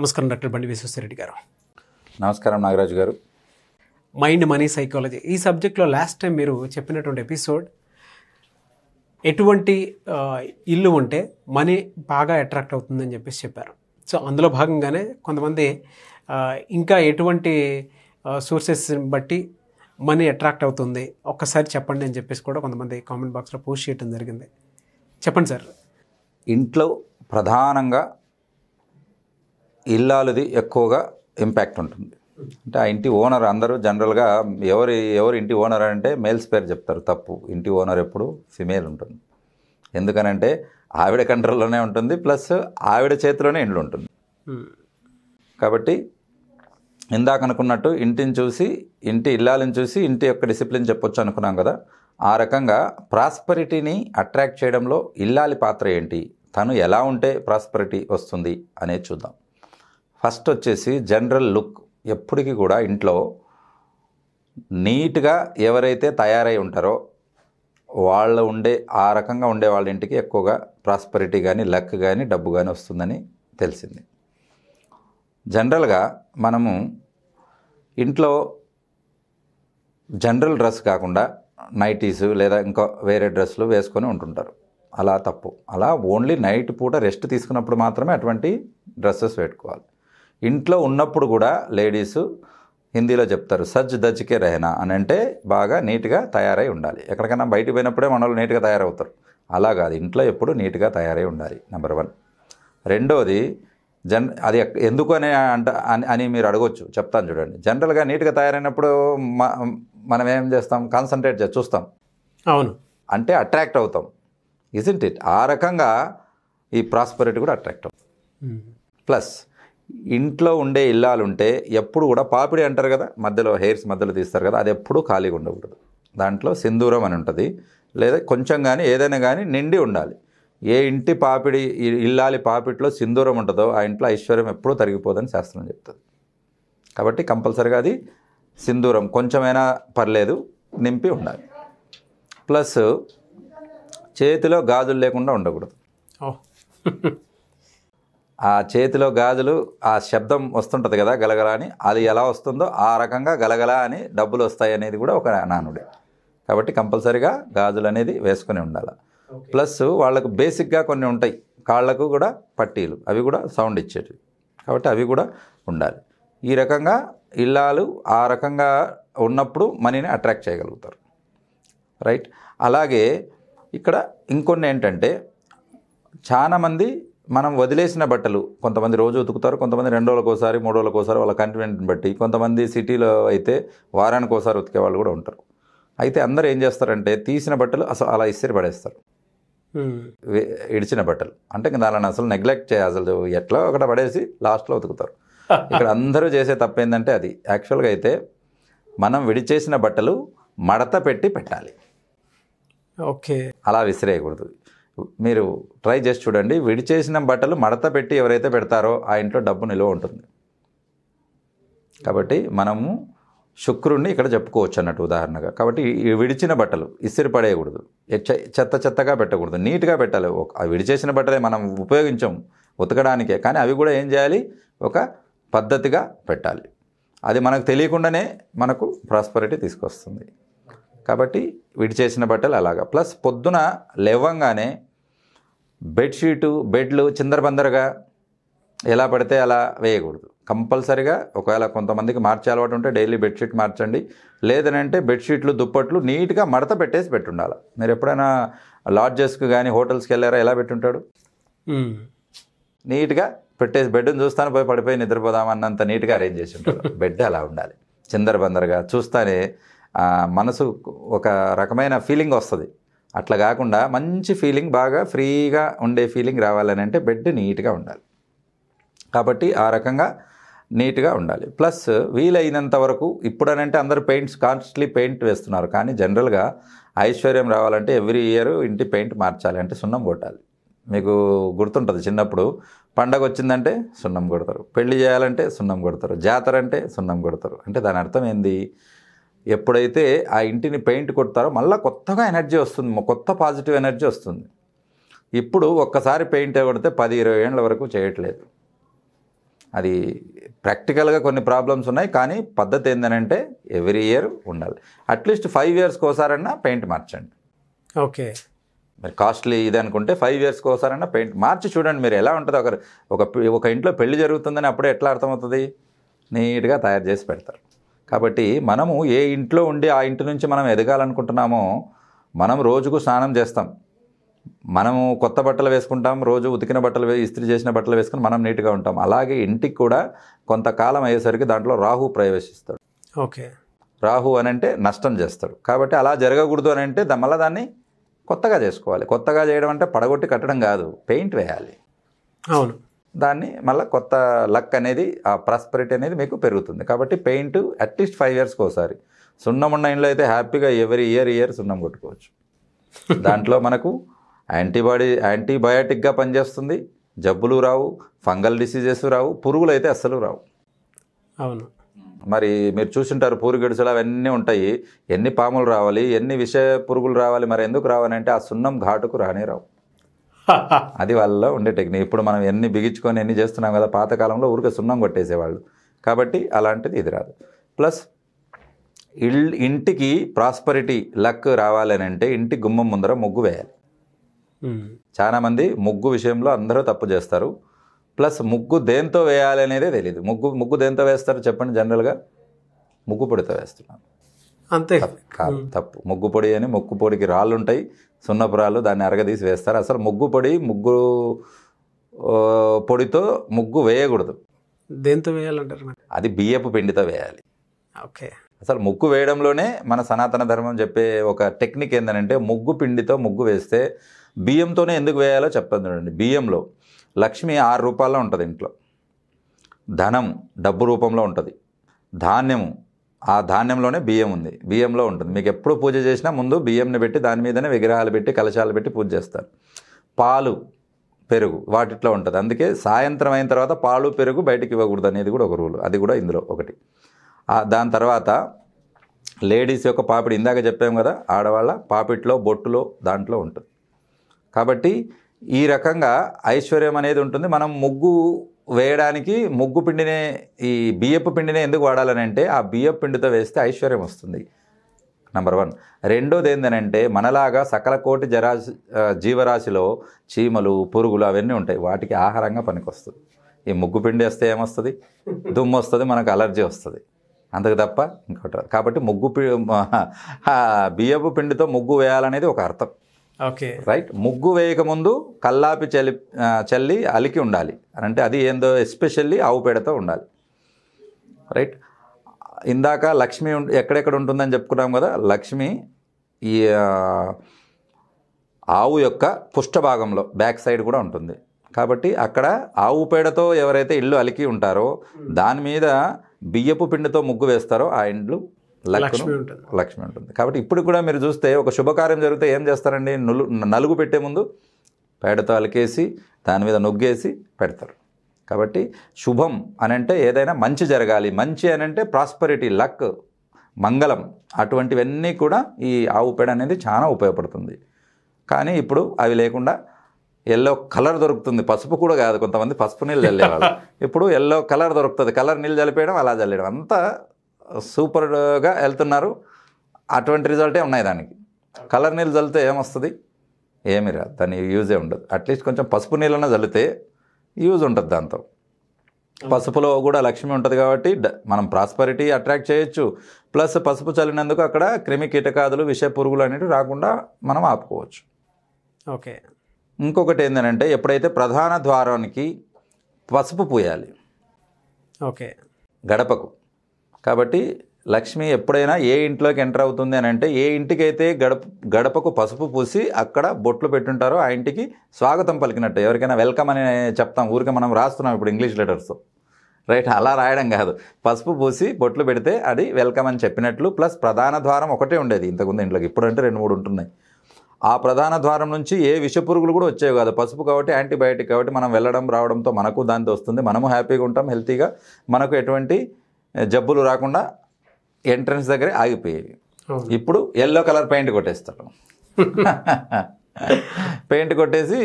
నమస్కారం డాక్టర్ బండి విశ్వశ్వరెడ్డి గారు నమస్కారం నాగరాజు గారు మైండ్ మనీ సైకాలజీ ఈ సబ్జెక్ట్లో లాస్ట్ టైం మీరు చెప్పినటువంటి ఎపిసోడ్ ఎటువంటి ఇల్లు ఉంటే మనీ బాగా అట్రాక్ట్ అవుతుందని చెప్పేసి చెప్పారు సో అందులో భాగంగానే కొంతమంది ఇంకా ఎటువంటి సోర్సెస్ బట్టి మనీ అట్రాక్ట్ అవుతుంది ఒక్కసారి చెప్పండి అని చెప్పేసి కూడా కొంతమంది కామెంట్ బాక్స్లో పోస్ట్ చేయడం జరిగింది చెప్పండి సార్ ఇంట్లో ప్రధానంగా ఇల్లాలుది ఎక్కువగా ఇంపాక్ట్ ఉంటుంది అంటే ఆ ఇంటి ఓనర్ అందరూ జనరల్గా ఎవరి ఎవరు ఇంటి ఓనర్ అంటే మేల్స్ పేరు చెప్తారు తప్పు ఇంటి ఓనర్ ఎప్పుడు ఫిమేల్ ఉంటుంది ఎందుకనంటే ఆవిడ కంట్రోల్లోనే ఉంటుంది ప్లస్ ఆవిడ చేతిలోనే ఇండ్లు ఉంటుంది hmm. కాబట్టి ఇందాక అనుకున్నట్టు ఇంటిని చూసి ఇంటి ఇల్లాలను చూసి ఇంటి యొక్క డిసిప్లిన్ చెప్పొచ్చు అనుకున్నాం కదా ఆ రకంగా ప్రాస్పరిటీని అట్రాక్ట్ చేయడంలో ఇల్లాలి పాత్ర ఏంటి తను ఎలా ఉంటే ప్రాస్పరిటీ వస్తుంది అనేది చూద్దాం ఫస్ట్ వచ్చేసి జనరల్ లుక్ ఎప్పటికీ కూడా ఇంట్లో నీట్గా ఎవరైతే తయారై ఉంటారో వాళ్ళు ఉండే ఆ రకంగా ఉండే వాళ్ళ ఇంటికి ఎక్కువగా ప్రాస్పరిటీ కానీ లక్ కానీ డబ్బు కానీ వస్తుందని తెలిసింది జనరల్గా మనము ఇంట్లో జనరల్ డ్రెస్ కాకుండా నైటీసు లేదా ఇంకో వేరే డ్రెస్సులు వేసుకొని ఉంటుంటారు అలా తప్పు అలా ఓన్లీ నైట్ పూట రెస్ట్ తీసుకున్నప్పుడు మాత్రమే అటువంటి డ్రెస్సెస్ పెట్టుకోవాలి ఇంట్లో ఉన్నప్పుడు కూడా లేడీసు హిందీలో చెప్తారు సజ్ దజ్కే రహనా అని అంటే బాగా నీట్గా తయారై ఉండాలి ఎక్కడికైనా బయటికి పోయినప్పుడే మనోళ్ళు నీట్గా తయారవుతారు అలా కాదు ఇంట్లో ఎప్పుడు నీట్గా తయారై ఉండాలి నెంబర్ వన్ రెండోది జన్ అది ఎందుకు అని అంట అని అని మీరు అడగొచ్చు చెప్తాను చూడండి జనరల్గా నీట్గా తయారైనప్పుడు మనం ఏం చేస్తాం కాన్సన్ట్రేట్ చే చూస్తాం అవును అంటే అట్రాక్ట్ అవుతాం ఇజింట్ ఇట్ ఆ రకంగా ఈ ప్రాస్పరిటీ కూడా అట్రాక్ట్ అవుతాం ప్లస్ ఇంట్లో ఉండే ఇల్లాలుంటే ఎప్పుడు కూడా పాపిడి అంటారు కదా మధ్యలో హెయిర్స్ మధ్యలో తీస్తారు కదా అది ఎప్పుడూ ఖాళీగా ఉండకూడదు దాంట్లో సింధూరం అని ఉంటుంది లేదా కొంచెం కానీ ఏదైనా కానీ నిండి ఉండాలి ఏ ఇంటి పాపిడి ఇల్లాలి పాపిడిలో సింధూరం ఉంటుందో ఆ ఇంట్లో ఐశ్వర్యం ఎప్పుడూ తరిగిపోదని శాస్త్రం చెప్తుంది కాబట్టి కంపల్సరిగా అది సింధూరం కొంచెమైనా పర్లేదు నింపి ఉండాలి ప్లస్ చేతిలో గాజులు లేకుండా ఉండకూడదు ఆ చేతిలో గాజులు ఆ శబ్దం వస్తుంటుంది కదా గలగల అని అది ఎలా వస్తుందో ఆ రకంగా గలగల అని డబ్బులు వస్తాయి అనేది కూడా ఒక నానుడే కాబట్టి కంపల్సరీగా గాజులు అనేది వేసుకొని ఉండాలి ప్లస్ వాళ్ళకు బేసిక్గా కొన్ని ఉంటాయి కాళ్ళకు కూడా పట్టీలు అవి కూడా సౌండ్ ఇచ్చేటివి కాబట్టి అవి కూడా ఉండాలి ఈ రకంగా ఇల్లాలు ఆ రకంగా ఉన్నప్పుడు మనీని అట్రాక్ట్ చేయగలుగుతారు రైట్ అలాగే ఇక్కడ ఇంకొన్ని ఏంటంటే చాలామంది మనం వదిలేసిన బట్టలు కొంతమంది రోజు ఉతుకుతారు కొంతమంది రెండు రోజులకోసారి మూడు ఒకసారి వాళ్ళ కంటెంట్ని బట్టి కొంతమంది సిటీలో అయితే వారానికి ఒకసారి ఉతికే వాళ్ళు కూడా ఉంటారు అయితే అందరు ఏం చేస్తారంటే తీసిన బట్టలు అసలు అలా ఇస్తే పడేస్తారు hmm. ఇడిచిన బట్టలు అంటే దానిని అసలు నెగ్లెక్ట్ చేయ అసలు ఎట్లా ఒకటి పడేసి లాస్ట్లో ఉతుకుతారు ఇక్కడ అందరూ చేసే తప్పేందంటే అది యాక్చువల్గా అయితే మనం విడిచేసిన బట్టలు మడత పెట్టి పెట్టాలి ఓకే అలా విసిరేయకూడదు మీరు ట్రై చేసి చూడండి విడిచేసిన బట్టలు మడత పెట్టి ఎవరైతే పెడతారో ఆ ఇంట్లో డబ్బు నిల్వ ఉంటుంది కాబట్టి మనము శుక్రుణ్ణి ఇక్కడ చెప్పుకోవచ్చు అన్నట్టు ఉదాహరణగా కాబట్టి విడిచిన బట్టలు ఇసిరి పడేయకూడదు చెత్త చెత్తగా పెట్టకూడదు నీట్గా పెట్టాలి ఆ విడిచేసిన బట్టలే మనం ఉపయోగించాం ఉతకడానికే కానీ అవి కూడా ఏం చేయాలి ఒక పద్ధతిగా పెట్టాలి అది మనకు తెలియకుండానే మనకు ప్రాస్పరిటీ తీసుకొస్తుంది కాబట్టి విడిచేసిన బట్టలు అలాగా ప్లస్ పొద్దున లేవంగానే బెడ్షీటు బెడ్లు చిందరబందరగా ఎలా పడితే అలా వేయకూడదు కంపల్సరిగా ఒకవేళ కొంతమందికి మార్చే అలవాటు ఉంటే డైలీ బెడ్షీట్ మార్చండి లేదనంటే బెడ్షీట్లు దుప్పట్లు నీట్గా మడత పెట్టేసి పెట్టుండాలి మీరు ఎప్పుడైనా లాడ్జెస్కి కానీ హోటల్స్కి వెళ్ళారా ఎలా పెట్టుంటాడు నీట్గా పెట్టేసి బెడ్ని చూస్తాను పోయి పడిపోయి నిద్రపోదామన్నంత నీట్గా అరేంజ్ చేసి ఉంటాడు బెడ్ అలా ఉండాలి చిందరబందరగా చూస్తానే మనసు ఒక రకమైన ఫీలింగ్ వస్తుంది అట్లా కాకుండా మంచి ఫీలింగ్ బాగా ఫ్రీగా ఉండే ఫీలింగ్ రావాలని అంటే బెడ్ నీట్గా ఉండాలి కాబట్టి ఆ రకంగా నీట్గా ఉండాలి ప్లస్ వీలైనంత వరకు ఇప్పుడనంటే అందరు పెయింట్స్ కాన్స్టెంట్లీ పెయింట్ వేస్తున్నారు కానీ జనరల్గా ఐశ్వర్యం రావాలంటే ఎవ్రీ ఇయర్ ఇంటి పెయింట్ మార్చాలి అంటే సున్నం కొట్టాలి మీకు గుర్తుంటుంది చిన్నప్పుడు పండగ వచ్చిందంటే సున్నం కొడతారు పెళ్లి చేయాలంటే సున్నం కొడతారు జాతర అంటే సున్నం కొడతారు అంటే దాని అర్థం ఏంది ఎప్పుడైతే ఆ ఇంటిని పెయింట్ కొడతారో మళ్ళీ కొత్తగా ఎనర్జీ వస్తుంది కొత్త పాజిటివ్ ఎనర్జీ వస్తుంది ఇప్పుడు ఒక్కసారి పెయింట్ కొడితే పది ఇరవై ఏళ్ళ వరకు చేయట్లేదు అది ప్రాక్టికల్గా కొన్ని ప్రాబ్లమ్స్ ఉన్నాయి కానీ పద్ధతి అంటే ఎవ్రీ ఇయర్ ఉండాలి అట్లీస్ట్ ఫైవ్ ఇయర్స్కి ఒకసారన్నా పెయింట్ మార్చండి ఓకే మీరు కాస్ట్లీ ఇది అనుకుంటే ఫైవ్ ఇయర్స్కి ఒకసారన్నా పెయింట్ మార్చి చూడండి మీరు ఎలా ఉంటుంది ఒక ఒక ఇంట్లో పెళ్లి జరుగుతుందని అప్పుడే ఎట్లా అర్థమవుతుంది నీట్గా తయారు చేసి పెడతారు కాబట్టి మనము ఏ ఇంట్లో ఉండి ఆ ఇంటి నుంచి మనం ఎదగాలనుకుంటున్నామో మనం రోజుకు స్నానం చేస్తాం మనము కొత్త బట్టలు వేసుకుంటాం రోజు ఉతికిన బట్టలు ఇస్త్రీ చేసిన బట్టలు వేసుకుని మనం నీట్గా ఉంటాం అలాగే ఇంటికి కూడా కొంతకాలం అయ్యేసరికి దాంట్లో రాహు ప్రవేశిస్తాడు ఓకే రాహు అని అంటే నష్టం చేస్తాడు కాబట్టి అలా జరగకూడదు అని అంటే మళ్ళీ దాన్ని కొత్తగా చేసుకోవాలి కొత్తగా చేయడం అంటే పడగొట్టి కట్టడం కాదు పెయింట్ వేయాలి అవును దాన్ని మళ్ళీ కొత్త లక్ అనేది ఆ ప్రాస్పరిటీ అనేది మీకు పెరుగుతుంది కాబట్టి పెయింట్ అట్లీస్ట్ ఫైవ్ ఇయర్స్కి ఒకసారి సున్నం ఉన్న ఇంట్లో అయితే హ్యాపీగా ఎవరీ ఇయర్ ఇయర్ సున్నం కొట్టుకోవచ్చు దాంట్లో మనకు యాంటీబాడీ యాంటీబయాటిక్గా పనిచేస్తుంది జబ్బులు రావు ఫంగల్ డిసీజెస్ రావు పురుగులు అయితే అస్సలు రావు అవును మరి మీరు చూసింటారు గిడుసులు అవన్నీ ఉంటాయి ఎన్ని పాములు రావాలి ఎన్ని విష పురుగులు రావాలి మరి ఎందుకు రావాలంటే ఆ సున్నం ఘాటుకు రానే రావు అది వాళ్ళలో ఉండే టెక్నిక్ ఇప్పుడు మనం ఎన్ని బిగించుకొని ఎన్ని చేస్తున్నాం కదా పాతకాలంలో ఊరికే సున్నం కొట్టేసేవాళ్ళు కాబట్టి అలాంటిది ఇది రాదు ప్లస్ ఇల్ ఇంటికి ప్రాస్పరిటీ లక్ రావాలని అంటే ఇంటి గుమ్మం ముందర ముగ్గు వేయాలి చాలామంది ముగ్గు విషయంలో అందరూ తప్పు చేస్తారు ప్లస్ ముగ్గు దేంతో వేయాలి అనేదే తెలియదు ముగ్గు ముగ్గు దేంతో వేస్తారు చెప్పండి జనరల్గా ముగ్గు పొడితో వేస్తున్నాను అంతే కాదు తప్పు ముగ్గుపొడి అని ముగ్గుపొడికి రాళ్ళు ఉంటాయి సున్నపు రాళ్ళు దాన్ని అరగదీసి వేస్తారు అసలు ముగ్గుపొడి ముగ్గు పొడితో ముగ్గు వేయకూడదు దేంతో వేయాలంటారు అది బియ్యపు పిండితో వేయాలి ఓకే అసలు ముగ్గు వేయడంలోనే మన సనాతన ధర్మం చెప్పే ఒక టెక్నిక్ ఏంటంటే ముగ్గు పిండితో ముగ్గు వేస్తే బియ్యంతోనే ఎందుకు వేయాలో చెప్పండి చూడండి బియ్యంలో లక్ష్మి ఆరు రూపాయల్లో ఉంటుంది ఇంట్లో ధనం డబ్బు రూపంలో ఉంటుంది ధాన్యము ఆ ధాన్యంలోనే బియ్యం ఉంది బియ్యంలో ఉంటుంది మీకు ఎప్పుడు పూజ చేసినా ముందు బియ్యంని పెట్టి దాని మీదనే విగ్రహాలు పెట్టి కలశాలు పెట్టి పూజ చేస్తారు పాలు పెరుగు వాటిట్లో ఉంటుంది అందుకే సాయంత్రం అయిన తర్వాత పాలు పెరుగు బయటికి ఇవ్వకూడదు అనేది కూడా ఒక రూల్ అది కూడా ఇందులో ఒకటి దాని తర్వాత లేడీస్ యొక్క పాపిడి ఇందాక చెప్పాము కదా ఆడవాళ్ళ పాపిట్లో బొట్టులో దాంట్లో ఉంటుంది కాబట్టి ఈ రకంగా ఐశ్వర్యం అనేది ఉంటుంది మనం ముగ్గు వేయడానికి ముగ్గు పిండినే ఈ బియ్యపు పిండినే ఎందుకు వాడాలని అంటే ఆ బియ్యపు పిండితో వేస్తే ఐశ్వర్యం వస్తుంది నెంబర్ వన్ రెండోది ఏంటంటే మనలాగా సకల కోటి జరాశి జీవరాశిలో చీమలు పురుగులు అవన్నీ ఉంటాయి వాటికి ఆహారంగా పనికొస్తుంది ఈ ముగ్గు పిండి వస్తే ఏమొస్తుంది దుమ్ము వస్తుంది మనకు అలర్జీ వస్తుంది అంతకు తప్ప ఇంకోటి కాబట్టి ముగ్గు బియ్యపు పిండితో ముగ్గు వేయాలనేది ఒక అర్థం ఓకే రైట్ ముగ్గు వేయకముందు కల్లాపి చలి చల్లి అలికి ఉండాలి అంటే అది ఏందో ఎస్పెషల్లీ ఆవు పేడతో ఉండాలి రైట్ ఇందాక లక్ష్మి ఎక్కడెక్కడ ఉంటుందని చెప్పుకున్నాం కదా లక్ష్మి ఈ ఆవు యొక్క పుష్ట భాగంలో బ్యాక్ సైడ్ కూడా ఉంటుంది కాబట్టి అక్కడ ఆవు పేడతో ఎవరైతే ఇల్లు అలికి ఉంటారో దాని మీద బియ్యపు పిండితో ముగ్గు వేస్తారో ఆ ఇండ్లు లక్ష్మి ఉంటుంది లక్ష్మి ఉంటుంది కాబట్టి ఇప్పుడు కూడా మీరు చూస్తే ఒక శుభకార్యం జరిగితే ఏం చేస్తారండి నులు నలుగు పెట్టే ముందు పేడతో అలికేసి దాని మీద నొగ్గేసి పెడతారు కాబట్టి శుభం అనంటే ఏదైనా మంచి జరగాలి మంచి అనంటే ప్రాస్పరిటీ లక్ మంగళం అటువంటివన్నీ కూడా ఈ ఆవు పేడ అనేది చాలా ఉపయోగపడుతుంది కానీ ఇప్పుడు అవి లేకుండా ఎల్లో కలర్ దొరుకుతుంది పసుపు కూడా కాదు కొంతమంది పసుపు నీళ్ళు చల్లేవాళ్ళు ఇప్పుడు ఎల్లో కలర్ దొరుకుతుంది కలర్ నీళ్ళు చల్లిపోయడం అలా చల్లేయడం అంతా సూపర్గా వెళ్తున్నారు అటువంటి రిజల్టే ఉన్నాయి దానికి కలర్ నీళ్ళు చల్లితే ఏమొస్తుంది ఏమి రా దాని యూజే ఉండదు అట్లీస్ట్ కొంచెం పసుపు నీళ్ళన చల్లితే యూజ్ ఉంటుంది దాంతో పసుపులో కూడా లక్ష్మి ఉంటుంది కాబట్టి మనం ప్రాస్పరిటీ అట్రాక్ట్ చేయొచ్చు ప్లస్ పసుపు చల్లినందుకు అక్కడ క్రిమి కీటకాదులు విష పురుగులు అనేవి రాకుండా మనం ఆపుకోవచ్చు ఓకే ఇంకొకటి ఏంటంటే ఎప్పుడైతే ప్రధాన ద్వారానికి పసుపు పూయాలి ఓకే గడపకు కాబట్టి లక్ష్మి ఎప్పుడైనా ఏ ఇంట్లోకి ఎంటర్ అవుతుంది అని అంటే ఏ ఇంటికైతే గడప గడపకు పసుపు పూసి అక్కడ బొట్లు పెట్టుంటారో ఆ ఇంటికి స్వాగతం పలికినట్టు ఎవరికైనా వెల్కమ్ అని చెప్తాం ఊరికే మనం రాస్తున్నాం ఇప్పుడు ఇంగ్లీష్ లెటర్స్ రైట్ అలా రాయడం కాదు పసుపు పూసి బొట్లు పెడితే అది వెల్కమ్ అని చెప్పినట్లు ప్లస్ ప్రధాన ద్వారం ఒకటే ఉండేది ఇంతకుముందు ఇంట్లోకి ఇప్పుడంటే రెండు మూడు ఉంటున్నాయి ఆ ప్రధాన ద్వారం నుంచి ఏ విషపురుగులు కూడా వచ్చేవి కాదు పసుపు కాబట్టి యాంటీబయాటిక్ కాబట్టి మనం వెళ్ళడం రావడంతో మనకు దాంతో వస్తుంది మనము హ్యాపీగా ఉంటాం హెల్తీగా మనకు ఎటువంటి జబ్బులు రాకుండా ఎంట్రన్స్ దగ్గరే ఆగిపోయేవి ఇప్పుడు ఎల్లో కలర్ పెయింట్ కొట్టేస్తారు పెయింట్ కొట్టేసి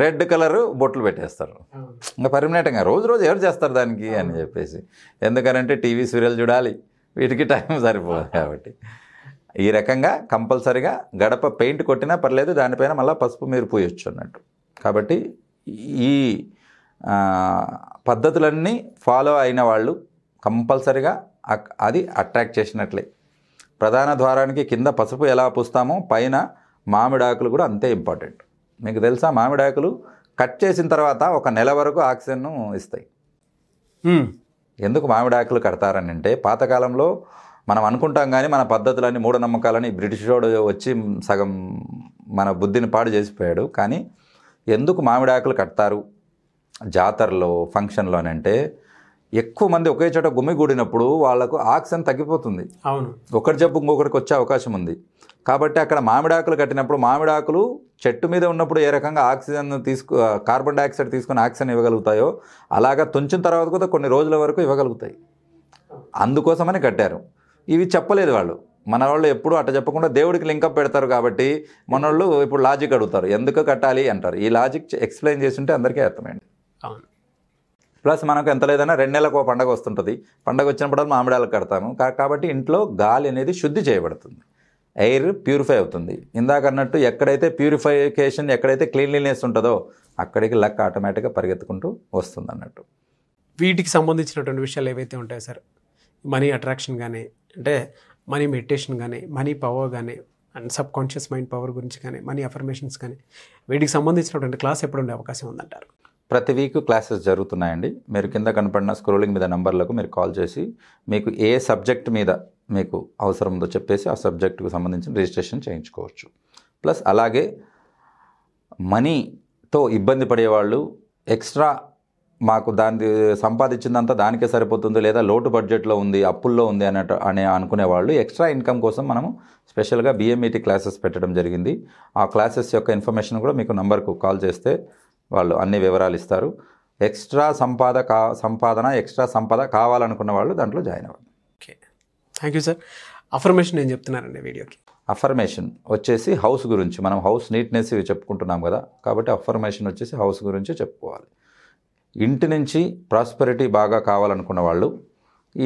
రెడ్ కలర్ బొట్లు పెట్టేస్తారు ఇంకా పర్మనెంట్గా రోజు రోజు ఎవరు చేస్తారు దానికి అని చెప్పేసి ఎందుకనంటే టీవీ సీరియల్ చూడాలి వీటికి టైం సరిపోదు కాబట్టి ఈ రకంగా కంపల్సరిగా గడప పెయింట్ కొట్టినా పర్లేదు దానిపైన మళ్ళీ పసుపు మీరు పూయొచ్చు అన్నట్టు కాబట్టి ఈ పద్ధతులన్నీ ఫాలో అయిన వాళ్ళు కంపల్సరిగా అది అట్రాక్ట్ చేసినట్లే ప్రధాన ద్వారానికి కింద పసుపు ఎలా పూస్తామో పైన మామిడాకులు కూడా అంతే ఇంపార్టెంట్ మీకు తెలుసా మామిడాకులు కట్ చేసిన తర్వాత ఒక నెల వరకు ఆక్సిజన్ను ఇస్తాయి ఎందుకు మామిడాకులు కడతారని అంటే పాతకాలంలో మనం అనుకుంటాం కానీ మన పద్ధతులని మూఢనమ్మకాలని బ్రిటిష్ రోడ్ వచ్చి సగం మన బుద్ధిని పాడు చేసిపోయాడు కానీ ఎందుకు మామిడాకులు కడతారు జాతరలో ఫంక్షన్లోనంటే అంటే ఎక్కువ మంది ఒకే చోట గుమ్మిగూడినప్పుడు వాళ్ళకు ఆక్సిజన్ తగ్గిపోతుంది అవును ఒకటి జబ్బు ఇంకొకరికి వచ్చే అవకాశం ఉంది కాబట్టి అక్కడ మామిడాకులు కట్టినప్పుడు మామిడాకులు చెట్టు మీద ఉన్నప్పుడు ఏ రకంగా ఆక్సిజన్ తీసుకు కార్బన్ డైఆక్సైడ్ తీసుకుని ఆక్సిజన్ ఇవ్వగలుగుతాయో అలాగా తుంచిన తర్వాత కూడా కొన్ని రోజుల వరకు ఇవ్వగలుగుతాయి అందుకోసమని కట్టారు ఇవి చెప్పలేదు వాళ్ళు మన వాళ్ళు ఎప్పుడు అట్ట చెప్పకుండా దేవుడికి లింకప్ పెడతారు కాబట్టి వాళ్ళు ఇప్పుడు లాజిక్ అడుగుతారు ఎందుకు కట్టాలి అంటారు ఈ లాజిక్ ఎక్స్ప్లెయిన్ చేస్తుంటే అందరికీ అర్థమైంది అవును ప్లస్ మనకు ఎంత లేదన్నా రెండు నెలలకు పండగ వస్తుంటుంది పండగ వచ్చినప్పుడు మామిడాలు కడతాము కాబట్టి ఇంట్లో గాలి అనేది శుద్ధి చేయబడుతుంది ఎయిర్ ప్యూరిఫై అవుతుంది ఇందాక అన్నట్టు ఎక్కడైతే ప్యూరిఫికేషన్ ఎక్కడైతే క్లీన్లీనెస్ ఉంటుందో అక్కడికి లక్ ఆటోమేటిక్గా పరిగెత్తుకుంటూ వస్తుంది అన్నట్టు వీటికి సంబంధించినటువంటి విషయాలు ఏవైతే ఉంటాయో సార్ మనీ అట్రాక్షన్ కానీ అంటే మనీ మెడిటేషన్ కానీ మనీ పవర్ కానీ and subconscious mind power గురించి కానీ మనీ అఫర్మేషన్స్ కానీ వీటికి సంబంధించినటువంటి క్లాస్ ఎప్పుడు ఉండే అవకాశం ఉందంటారు ప్రతి వీక్ క్లాసెస్ జరుగుతున్నాయండి మీరు కింద కనపడిన స్క్రోలింగ్ మీద నెంబర్లకు మీరు కాల్ చేసి మీకు ఏ సబ్జెక్ట్ మీద మీకు అవసరం ఉందో చెప్పేసి ఆ సబ్జెక్టుకు సంబంధించిన రిజిస్ట్రేషన్ చేయించుకోవచ్చు ప్లస్ అలాగే మనీతో ఇబ్బంది పడేవాళ్ళు ఎక్స్ట్రా మాకు దాని సంపాదించిందంతా దానికే సరిపోతుంది లేదా లోటు బడ్జెట్లో ఉంది అప్పుల్లో ఉంది అన్నట్టు అనే అనుకునేవాళ్ళు ఎక్స్ట్రా ఇన్కమ్ కోసం మనము స్పెషల్గా బిఎంఈటీ క్లాసెస్ పెట్టడం జరిగింది ఆ క్లాసెస్ యొక్క ఇన్ఫర్మేషన్ కూడా మీకు నంబర్కు కాల్ చేస్తే వాళ్ళు అన్ని వివరాలు ఇస్తారు ఎక్స్ట్రా సంపాద కా సంపాదన ఎక్స్ట్రా సంపద కావాలనుకున్న వాళ్ళు దాంట్లో జాయిన్ అవ్వండి okay thank you sir affirmation ఏం చెప్తున్నారండి వీడియోకి అఫర్మేషన్ వచ్చేసి హౌస్ గురించి మనం హౌస్ నీట్నెస్ ఇవి చెప్పుకుంటున్నాం కదా కాబట్టి అఫర్మేషన్ వచ్చేసి హౌస్ గురించి చెప్పుకోవాలి ఇంటి నుంచి ప్రాస్పెరిటీ బాగా కావాలనుకున్న వాళ్ళు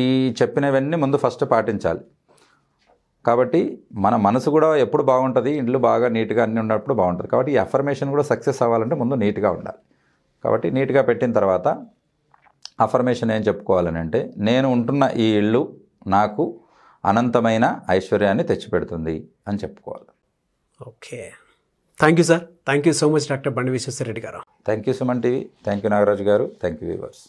ఈ చెప్పినవన్నీ ముందు ఫస్ట్ పాటించాలి కాబట్టి మన మనసు కూడా ఎప్పుడు బాగుంటుంది ఇండ్లు బాగా నీట్గా అన్నీ ఉన్నప్పుడు బాగుంటుంది కాబట్టి ఈ అఫర్మేషన్ కూడా సక్సెస్ అవ్వాలంటే ముందు నీట్గా ఉండాలి కాబట్టి నీట్గా పెట్టిన తర్వాత అఫర్మేషన్ ఏం చెప్పుకోవాలని అంటే నేను ఉంటున్న ఈ ఇల్లు నాకు అనంతమైన ఐశ్వర్యాన్ని తెచ్చిపెడుతుంది అని చెప్పుకోవాలి okay thank you sir thank you so much doctor Bandi Visweswara Reddy గారు thank you Suman TV thank you Nagaraju గారు థ్యాంక్ యూ వ్యూవర్స్